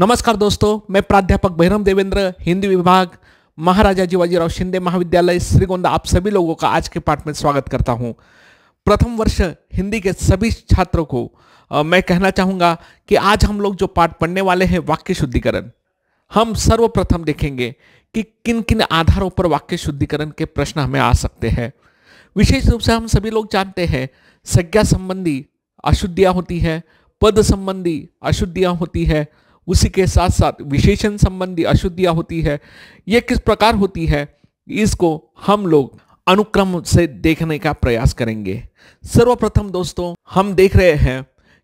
नमस्कार दोस्तों मैं प्राध्यापक भैरम देवेंद्र हिंदी विभाग महाराजा जीवाजीराव शिंदे महाविद्यालय श्रीगोंदा आप सभी लोगों का आज के पाठ में स्वागत करता हूं प्रथम वर्ष हिंदी के सभी छात्रों को आ, मैं कहना चाहूंगा कि आज हम लोग जो पाठ पढ़ने वाले हैं वाक्य शुद्धिकरण हम सर्वप्रथम देखेंगे कि किन किन आधारों पर वाक्य शुद्धिकरण के प्रश्न हमें आ सकते हैं विशेष रूप से हम सभी लोग जानते हैं संज्ञा संबंधी अशुद्धियाँ होती है पद संबंधी अशुद्धियाँ होती है उसी के साथ साथ विशेषण संबंधी अशुद्धियां होती है ये किस प्रकार होती है इसको हम लोग अनुक्रम से देखने का प्रयास करेंगे सर्वप्रथम दोस्तों हम देख रहे हैं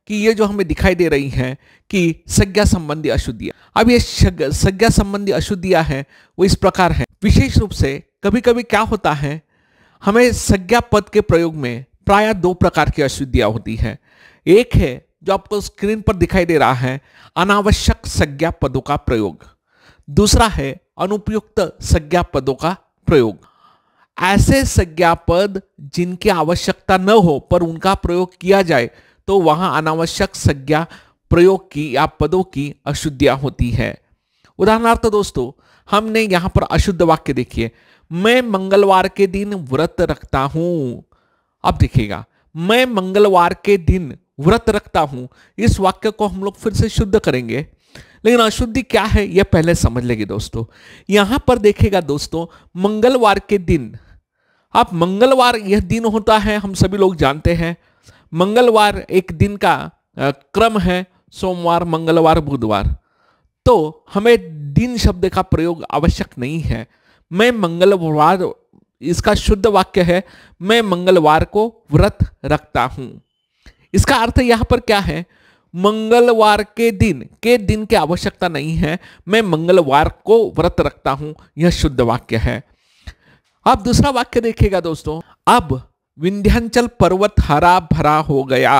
कि ये जो हमें दिखाई दे रही हैं कि संज्ञा संबंधी अशुद्धियां अब ये संज्ञा संबंधी अशुद्धियां हैं वो इस प्रकार है विशेष रूप से कभी कभी क्या होता है हमें संज्ञा पद के प्रयोग में प्राय दो प्रकार की अशुद्धियां होती है एक है जो आपको स्क्रीन पर दिखाई दे रहा है अनावश्यक संज्ञा पदों का प्रयोग दूसरा है अनुपयुक्त संज्ञा पदों का प्रयोग ऐसे संज्ञा पद जिनकी आवश्यकता न हो पर उनका प्रयोग किया जाए तो वहां अनावश्यक संज्ञा प्रयोग की या पदों की अशुद्धियां होती है उदाहरणार्थ दोस्तों हमने यहां पर अशुद्ध वाक्य देखिए मैं मंगलवार के दिन व्रत रखता हूं अब देखिएगा मैं मंगलवार के दिन व्रत रखता हूं इस वाक्य को हम लोग फिर से शुद्ध करेंगे लेकिन अशुद्धि क्या है यह पहले समझ लेगी दोस्तों यहां पर देखेगा दोस्तों मंगलवार के दिन आप मंगलवार यह दिन होता है हम सभी लोग जानते हैं मंगलवार एक दिन का क्रम है सोमवार मंगलवार बुधवार तो हमें दिन शब्द का प्रयोग आवश्यक नहीं है मैं मंगलवार इसका शुद्ध वाक्य है मैं मंगलवार को व्रत रखता हूं इसका अर्थ यहां पर क्या है मंगलवार के दिन के दिन की आवश्यकता नहीं है मैं मंगलवार को व्रत रखता हूं यह शुद्ध वाक्य है अब दूसरा वाक्य देखिएगा दोस्तों अब विंध्यांचल पर्वत हरा भरा हो गया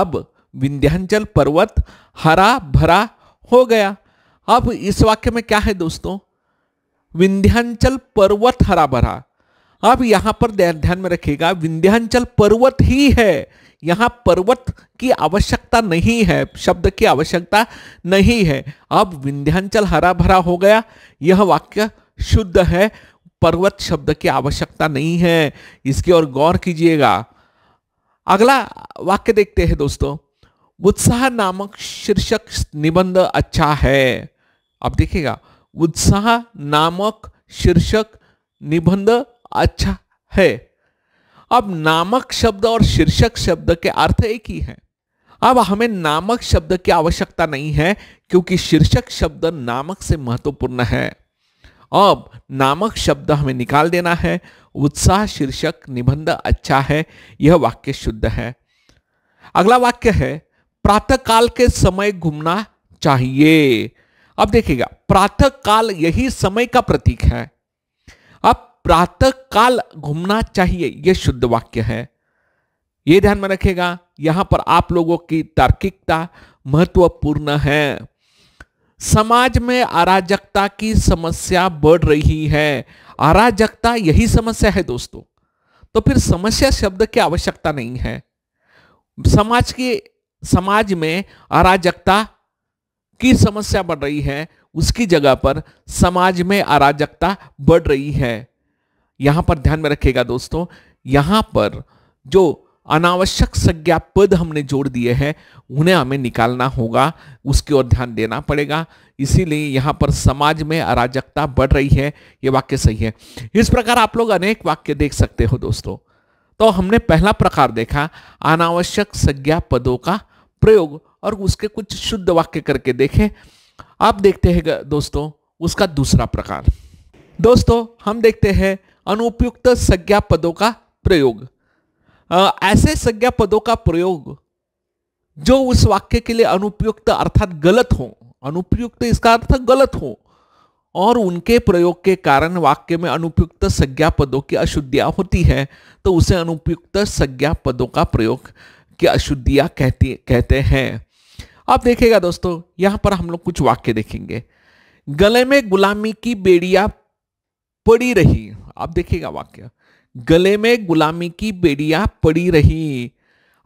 अब विंध्यांचल पर्वत हरा भरा हो गया अब इस वाक्य में क्या है दोस्तों विंध्यांचल पर्वत हरा भरा अब यहां पर ध्यान में रखिएगा विंध्यांचल पर्वत ही है यहाँ पर्वत की आवश्यकता नहीं है शब्द की आवश्यकता नहीं है अब विंध्यांचल हरा भरा हो गया यह वाक्य शुद्ध है पर्वत शब्द की आवश्यकता नहीं है इसकी ओर गौर कीजिएगा अगला वाक्य देखते हैं दोस्तों उत्साह नामक शीर्षक निबंध अच्छा है अब देखिएगा उत्साह नामक शीर्षक निबंध अच्छा है अब नामक शब्द और शीर्षक शब्द के अर्थ एक ही हैं अब हमें नामक शब्द की आवश्यकता नहीं है क्योंकि शीर्षक शब्द नामक से महत्वपूर्ण है अब नामक शब्द हमें निकाल देना है उत्साह शीर्षक निबंध अच्छा है यह वाक्य शुद्ध है अगला वाक्य है प्रातः काल के समय घूमना चाहिए अब देखिएगा प्रातः काल यही समय का प्रतीक है अब प्रातः काल घूमना चाहिए यह शुद्ध वाक्य है यह ध्यान में रखेगा यहां पर आप लोगों की तार्किकता महत्वपूर्ण है समाज में अराजकता की समस्या बढ़ रही है अराजकता यही समस्या है दोस्तों तो फिर समस्या शब्द की आवश्यकता नहीं है समाज के समाज में अराजकता की समस्या बढ़ रही है उसकी जगह पर समाज में अराजकता बढ़ रही है यहां पर ध्यान में रखिएगा दोस्तों यहां पर जो अनावश्यक संज्ञा पद हमने जोड़ दिए हैं उन्हें हमें निकालना होगा उसकी ओर ध्यान देना पड़ेगा इसीलिए यहाँ पर समाज में अराजकता बढ़ रही है ये वाक्य सही है इस प्रकार आप लोग अनेक वाक्य देख सकते हो दोस्तों तो हमने पहला प्रकार देखा अनावश्यक संज्ञा पदों का प्रयोग और उसके कुछ शुद्ध वाक्य करके देखें आप देखते हैं दोस्तों उसका दूसरा प्रकार दोस्तों हम देखते हैं अनुपयुक्त संज्ञा पदों का प्रयोग ऐसे संज्ञा पदों का प्रयोग जो उस वाक्य के लिए अनुपयुक्त अर्थात गलत हो अनुपयुक्त इसका अर्थ गलत हो और उनके प्रयोग के कारण वाक्य में अनुपयुक्त संज्ञा पदों की अशुद्धियां होती है तो उसे अनुपयुक्त संज्ञा पदों का प्रयोग की अशुद्धियां कहती कहते हैं आप देखेगा दोस्तों यहां पर हम लोग कुछ वाक्य देखेंगे गले में गुलामी की बेड़िया पड़ी रही आप देखिएगा वाक्य गले में गुलामी की बेड़िया पड़ी रही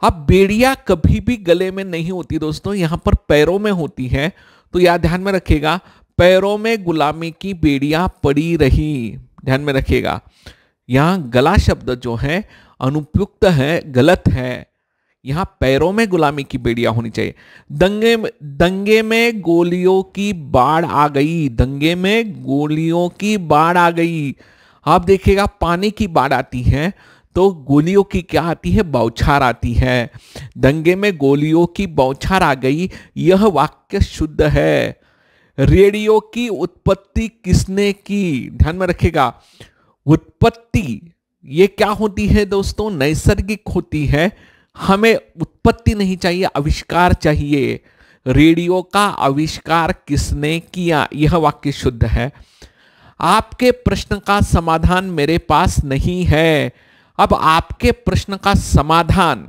अब बेड़िया कभी भी गले में नहीं होती दोस्तों यहां पर पैरों में होती है तो यह ध्यान में रखिएगा पैरों में गुलामी की बेड़िया पड़ी रही ध्यान में रखिएगा यहां गला शब्द जो है अनुपयुक्त है गलत है यहां पैरों में गुलामी की बेड़िया होनी चाहिए दंगे में दंगे में गोलियों की बाढ़ आ गई दंगे में गोलियों की बाढ़ आ गई आप देखिएगा पानी की बाढ़ आती है तो गोलियों की क्या आती है बौछार आती है दंगे में गोलियों की बौछार आ गई यह वाक्य शुद्ध है रेडियो की उत्पत्ति किसने की ध्यान में रखेगा उत्पत्ति ये क्या होती है दोस्तों नैसर्गिक होती है हमें उत्पत्ति नहीं चाहिए आविष्कार चाहिए रेडियो का आविष्कार किसने किया यह वाक्य शुद्ध है आपके प्रश्न का समाधान मेरे पास नहीं है अब आपके प्रश्न का समाधान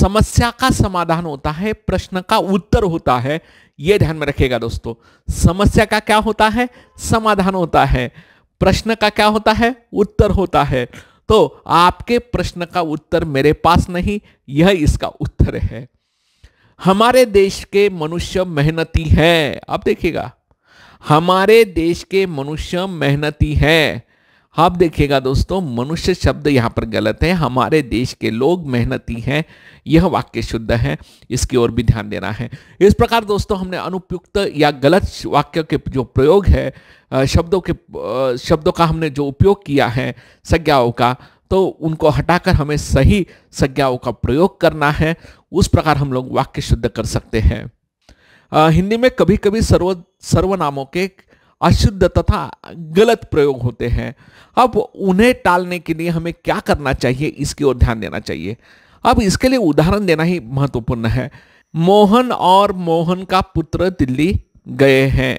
समस्या का समाधान होता है प्रश्न का उत्तर होता है यह ध्यान में रखिएगा दोस्तों समस्या का क्या होता है समाधान होता है प्रश्न का क्या होता है उत्तर होता है तो आपके प्रश्न का उत्तर मेरे पास नहीं यह इसका उत्तर है हमारे देश के मनुष्य मेहनती है आप देखिएगा हमारे देश के मनुष्य मेहनती हैं आप देखिएगा दोस्तों मनुष्य शब्द यहाँ पर गलत है हमारे देश के लोग मेहनती हैं यह वाक्य शुद्ध है इसकी ओर भी ध्यान देना है इस प्रकार दोस्तों हमने अनुपयुक्त या गलत वाक्य के जो प्रयोग है शब्दों के शब्दों का हमने जो उपयोग किया है संज्ञाओं का तो उनको हटाकर हमें सही संज्ञाओं का प्रयोग करना है उस प्रकार हम लोग वाक्य शुद्ध कर सकते हैं हिंदी में कभी कभी सर्व सर्वनामों के अशुद्ध तथा गलत प्रयोग होते हैं अब उन्हें टालने के लिए हमें क्या करना चाहिए इसकी ओर ध्यान देना चाहिए अब इसके लिए उदाहरण देना ही महत्वपूर्ण है मोहन और मोहन का पुत्र दिल्ली गए हैं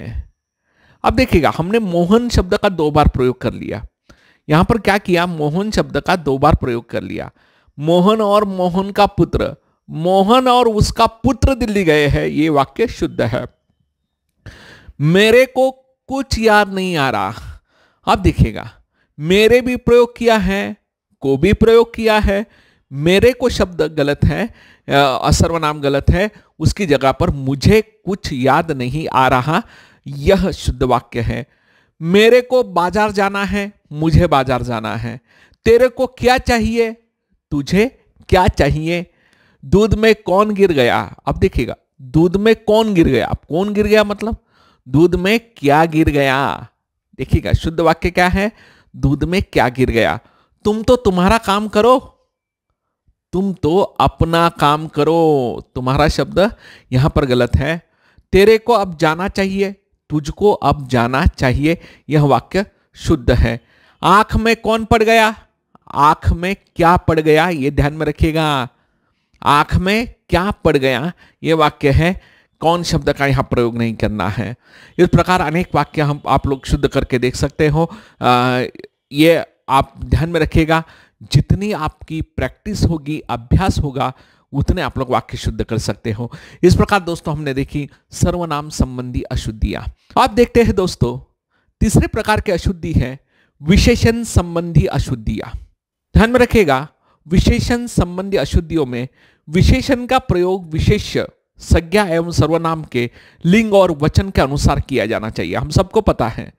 अब देखिएगा हमने मोहन शब्द का दो बार प्रयोग कर लिया यहां पर क्या किया मोहन शब्द का दो बार प्रयोग कर लिया मोहन और मोहन का पुत्र मोहन और उसका पुत्र दिल्ली गए हैं ये वाक्य शुद्ध है मेरे को कुछ याद नहीं आ रहा आप देखिएगा मेरे भी प्रयोग किया है को भी प्रयोग किया है मेरे को शब्द गलत है नाम गलत है उसकी जगह पर मुझे कुछ याद नहीं आ रहा यह शुद्ध वाक्य है मेरे को बाजार जाना है मुझे बाजार जाना है तेरे को क्या चाहिए तुझे क्या चाहिए दूध में कौन गिर गया अब देखिएगा दूध में कौन गिर गया अब कौन गिर गया मतलब दूध में क्या गिर गया देखिएगा शुद्ध वाक्य क्या है दूध में क्या गिर गया तुम तो तुम्हारा काम करो तुम तो अपना काम करो तुम्हारा शब्द यहां पर गलत है तेरे को अब जाना चाहिए तुझको अब जाना चाहिए यह वाक्य शुद्ध है आंख में कौन पड़ गया आंख में क्या पड़ गया यह ध्यान में रखिएगा आंख में क्या पड़ गया ये वाक्य है कौन शब्द का यहाँ प्रयोग नहीं करना है इस प्रकार अनेक वाक्य हम आप लोग शुद्ध करके देख सकते हो आ, ये आप ध्यान में रखिएगा जितनी आपकी प्रैक्टिस होगी अभ्यास होगा उतने आप लोग वाक्य शुद्ध कर सकते हो इस प्रकार दोस्तों हमने देखी सर्वनाम संबंधी अशुद्धियां आप देखते हैं दोस्तों तीसरे प्रकार की अशुद्धि है विशेषण संबंधी अशुद्धियां ध्यान में रखिएगा विशेषण संबंधी अशुद्धियों में विशेषण का प्रयोग विशेष्य संज्ञा एवं सर्वनाम के लिंग और वचन के अनुसार किया जाना चाहिए हम सबको पता है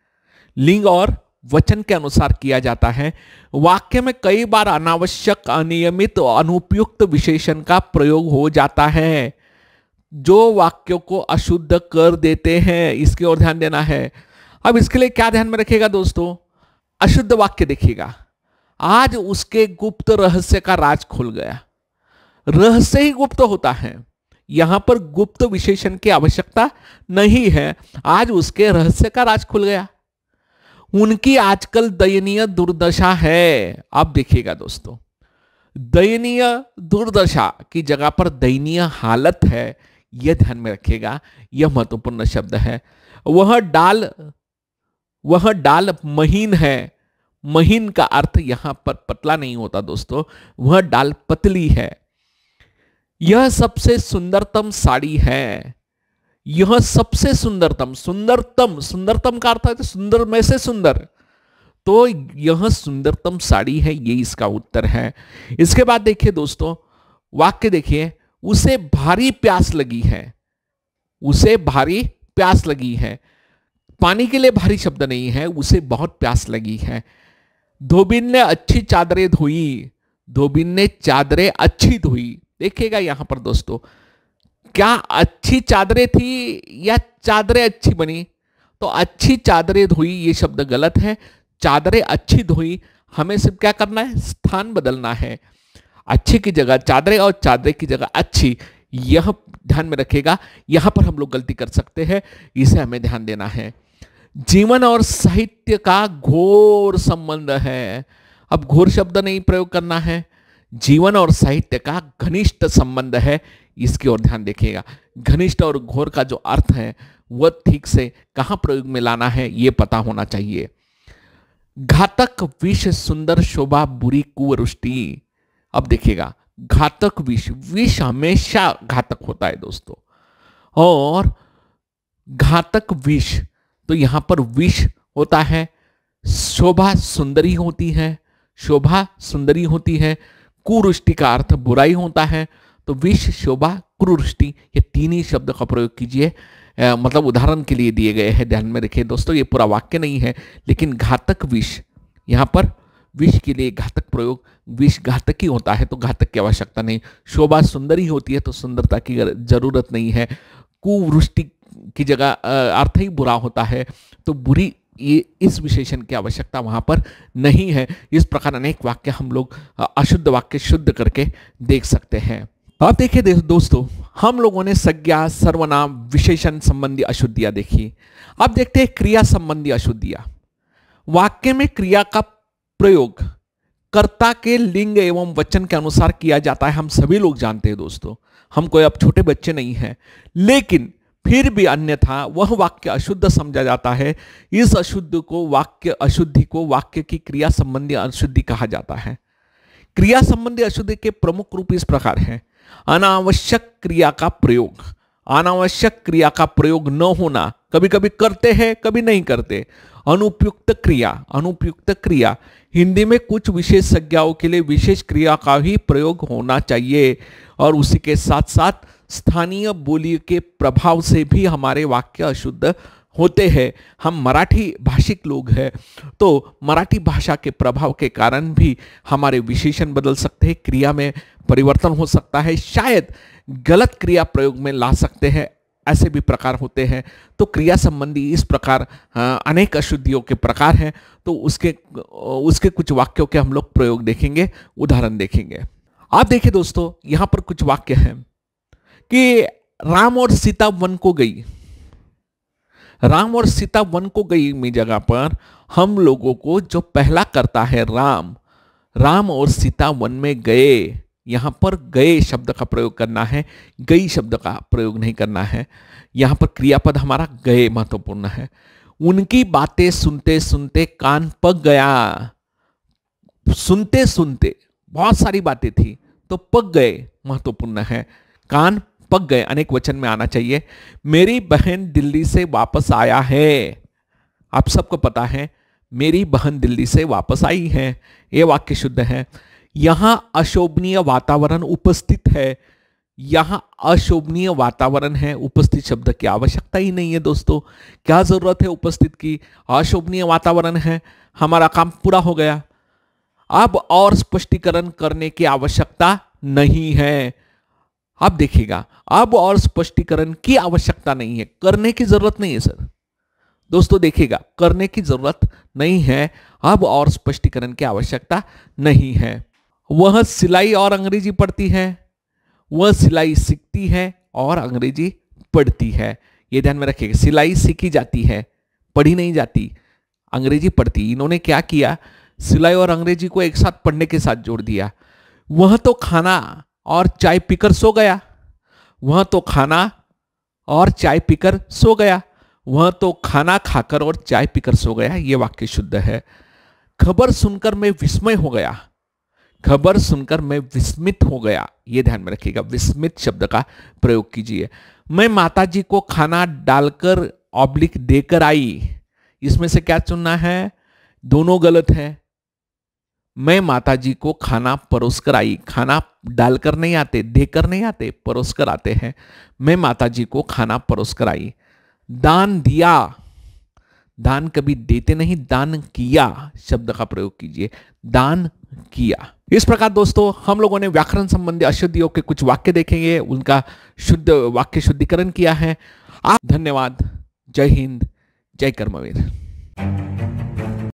लिंग और वचन के अनुसार किया जाता है वाक्य में कई बार अनावश्यक अनियमित अनुपयुक्त विशेषण का प्रयोग हो जाता है जो वाक्यों को अशुद्ध कर देते हैं इसकी ओर ध्यान देना है अब इसके लिए क्या ध्यान में रखेगा दोस्तों अशुद्ध वाक्य देखिएगा आज उसके गुप्त रहस्य का राज खुल गया रहस्य ही गुप्त होता है यहां पर गुप्त विशेषण की आवश्यकता नहीं है आज उसके रहस्य का राज खुल गया उनकी आजकल दयनीय दुर्दशा है आप देखिएगा दोस्तों दयनीय दुर्दशा की जगह पर दयनीय हालत है यह ध्यान में रखिएगा यह महत्वपूर्ण शब्द है वह डाल वह डाल महीन है महीन का अर्थ यहां पर पतला नहीं होता दोस्तों वह डाल पतली है यह सबसे सुंदरतम साड़ी है यह सबसे सुंदरतम सुंदरतम सुंदरतम का अर्थ है तो सुंदर में से सुंदर तो यह सुंदरतम साड़ी है ये इसका उत्तर है इसके बाद देखिए दोस्तों वाक्य देखिए उसे भारी प्यास लगी है उसे भारी प्यास लगी है पानी के लिए भारी शब्द नहीं है उसे बहुत प्यास लगी है धोबिन ने अच्छी चादरें धोई धोबिन ने चादरें अच्छी धोई देखिएगा यहां पर दोस्तों क्या अच्छी चादरें थी या चादरें अच्छी बनी तो अच्छी चादरें धोई ये शब्द गलत है चादरें अच्छी धोई हमें सिर्फ क्या करना है स्थान बदलना है अच्छी की जगह चादरें और चादरे की जगह अच्छी यह ध्यान में रखेगा यहां पर हम लोग गलती कर सकते हैं इसे हमें ध्यान देना है जीवन और साहित्य का घोर संबंध है अब घोर शब्द नहीं प्रयोग करना है जीवन और साहित्य का घनिष्ठ संबंध है इसकी ओर ध्यान देखिएगा घनिष्ठ और घोर का जो अर्थ है वह ठीक से कहां प्रयोग में लाना है यह पता होना चाहिए घातक विष सुंदर शोभा बुरी कुवरुष्टि अब देखिएगा घातक विष विष हमेशा घातक होता है दोस्तों और घातक विष तो यहाँ पर विष होता है शोभा सुंदरी होती है शोभा सुंदरी होती है कुरुष्टि का अर्थ बुराई होता है तो विष शोभा कुरुष्टि ये तीन ही शब्द का प्रयोग कीजिए मतलब उदाहरण के लिए दिए गए हैं ध्यान में रखिए दोस्तों ये पूरा वाक्य नहीं है लेकिन घातक विष यहाँ पर विष के लिए घातक प्रयोग विष घातक ही होता है तो घातक की आवश्यकता नहीं शोभा सुंदर ही होती है तो सुंदरता की जरूरत नहीं है कुवृष्टि की जगह अर्थ ही बुरा होता है तो बुरी ये इस विशेषण की आवश्यकता वहाँ पर नहीं है इस प्रकार अनेक वाक्य हम लोग अशुद्ध वाक्य शुद्ध करके देख सकते हैं अब तो देखिए दोस्तों हम लोगों ने संज्ञा सर्वनाम विशेषण संबंधी अशुद्धियाँ देखी अब देखते हैं क्रिया संबंधी अशुद्धियाँ वाक्य में क्रिया का प्रयोग कर्ता के लिंग एवं वचन के अनुसार किया जाता है हम सभी लोग जानते हैं दोस्तों हम कोई अब छोटे बच्चे नहीं हैं लेकिन फिर भी अन्यथा वह वाक्य अशुद्ध समझा जाता है इस अशुद्ध को वाक्य अशुद्धि को वाक्य की क्रिया संबंधी अशुद्धि कहा जाता है क्रिया संबंधी अशुद्धि के प्रमुख रूप इस प्रकार है अनावश्यक क्रिया का प्रयोग अनावश्यक क्रिया का प्रयोग न होना कभी कभी करते हैं कभी नहीं करते अनुपयुक्त क्रिया अनुपयुक्त क्रिया हिंदी में कुछ विशेष संज्ञाओं के लिए विशेष क्रिया का ही प्रयोग होना चाहिए और उसी के साथ साथ स्थानीय बोली के प्रभाव से भी हमारे वाक्य अशुद्ध होते हैं हम मराठी भाषिक लोग हैं तो मराठी भाषा के प्रभाव के कारण भी हमारे विशेषण बदल सकते हैं क्रिया में परिवर्तन हो सकता है शायद गलत क्रिया प्रयोग में ला सकते हैं ऐसे भी प्रकार होते हैं तो क्रिया संबंधी इस प्रकार हाँ, अनेक अशुद्धियों के प्रकार हैं तो उसके उसके कुछ वाक्यों के हम लोग प्रयोग देखेंगे उदाहरण देखेंगे आप देखिए दोस्तों यहाँ पर कुछ वाक्य हैं कि राम और सीता वन को गई राम और सीता वन को गई में जगह पर हम लोगों को जो पहला करता है राम राम और सीता वन में गए यहां पर गए शब्द का प्रयोग करना है गई शब्द का प्रयोग नहीं करना है यहां पर क्रियापद हमारा गए महत्वपूर्ण है उनकी बातें सुनते सुनते कान पक गया सुनते सुनते बहुत सारी बातें थी तो पक गए महत्वपूर्ण है कान पक गए अनेक वचन में आना चाहिए मेरी बहन दिल्ली से वापस आया है आप सबको पता है मेरी बहन दिल्ली से वापस आई है ये वाक्य शुद्ध है यहाँ अशोभनीय वातावरण उपस्थित है यहाँ अशोभनीय वातावरण है उपस्थित शब्द की आवश्यकता ही नहीं है दोस्तों क्या ज़रूरत है उपस्थित की अशोभनीय वातावरण है हमारा काम पूरा हो गया अब और स्पष्टीकरण करने की आवश्यकता नहीं है आप देखिएगा अब और स्पष्टीकरण की आवश्यकता नहीं है करने की जरूरत नहीं है सर दोस्तों देखिएगा करने की जरूरत नहीं है अब और स्पष्टीकरण की आवश्यकता नहीं है वह सिलाई और अंग्रेजी पढ़ती है वह सिलाई सीखती है और अंग्रेजी पढ़ती है यह ध्यान में रखिएगा सिलाई सीखी जाती है पढ़ी नहीं जाती अंग्रेजी पढ़ती इन्होंने क्या किया सिलाई और अंग्रेजी को एक साथ पढ़ने के साथ जोड़ दिया वह तो खाना और चाय पीकर सो गया वह तो खाना और चाय पीकर सो गया वह तो खाना खाकर और चाय पीकर सो गया ये वाक्य शुद्ध है खबर सुनकर मैं विस्मय हो गया खबर सुनकर मैं विस्मित हो गया ये ध्यान में रखिएगा विस्मित शब्द का प्रयोग कीजिए मैं माताजी को खाना डालकर ऑब्लिक देकर आई इसमें से क्या चुनना है दोनों गलत है मैं माता जी को खाना परोस कर आई खाना डालकर नहीं आते देकर नहीं आते परोस कर आते हैं मैं माता जी को खाना परोस कर आई दान दिया दान कभी देते नहीं दान किया शब्द का प्रयोग कीजिए दान किया इस प्रकार दोस्तों हम लोगों ने व्याकरण संबंधी अशुद्धियों के कुछ वाक्य देखेंगे उनका शुद्ध वाक्य शुद्धिकरण किया है आप धन्यवाद जय हिंद जय कर्मवीर